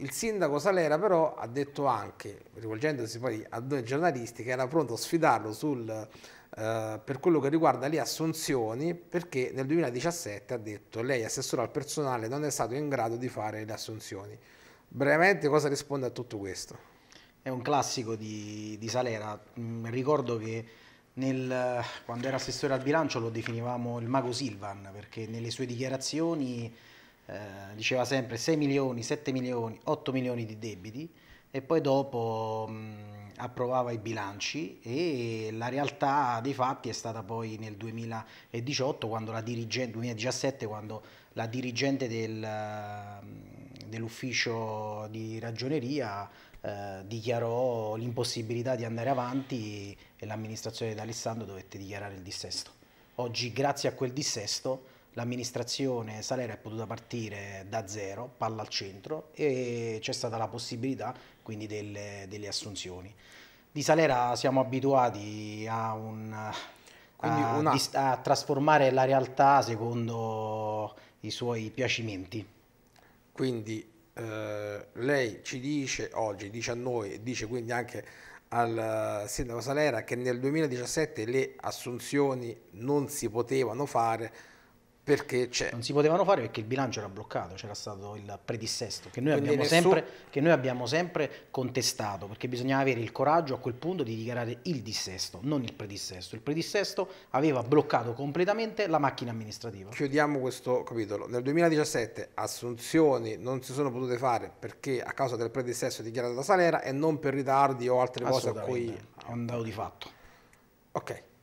Il sindaco Salera però ha detto anche, rivolgendosi poi a due giornalisti, che era pronto a sfidarlo sul, eh, per quello che riguarda le assunzioni, perché nel 2017 ha detto lei, assessore al personale, non è stato in grado di fare le assunzioni. Brevemente cosa risponde a tutto questo? È un classico di, di Salera, mm, ricordo che nel, quando era assessore al bilancio lo definivamo il mago Silvan, perché nelle sue dichiarazioni eh, diceva sempre 6 milioni, 7 milioni, 8 milioni di debiti e poi dopo mh, approvava i bilanci e la realtà dei fatti è stata poi nel 2018 quando la dirigente, 2017 quando la dirigente del, dell'ufficio di ragioneria eh, dichiarò l'impossibilità di andare avanti e l'amministrazione di Alessandro dovette dichiarare il dissesto. Oggi grazie a quel dissesto l'amministrazione Salera è potuta partire da zero, palla al centro e c'è stata la possibilità quindi delle, delle assunzioni. Di Salera siamo abituati a un, a, una... a, trasformare la realtà secondo i suoi piacimenti. Quindi eh, lei ci dice oggi, dice a noi, dice quindi anche al sindaco Salera che nel 2017 le assunzioni non si potevano fare perché c'è. Non si potevano fare perché il bilancio era bloccato, c'era stato il predissesto, che noi, abbiamo, nessun... sempre, che noi abbiamo sempre contestato, perché bisognava avere il coraggio a quel punto di dichiarare il dissesto, non il predissesto. Il predissesto aveva bloccato completamente la macchina amministrativa. Chiudiamo questo capitolo. Nel 2017 assunzioni non si sono potute fare perché a causa del predissesto dichiarato da Salera e non per ritardi o altre cose a cui... Andato di fatto. Ok.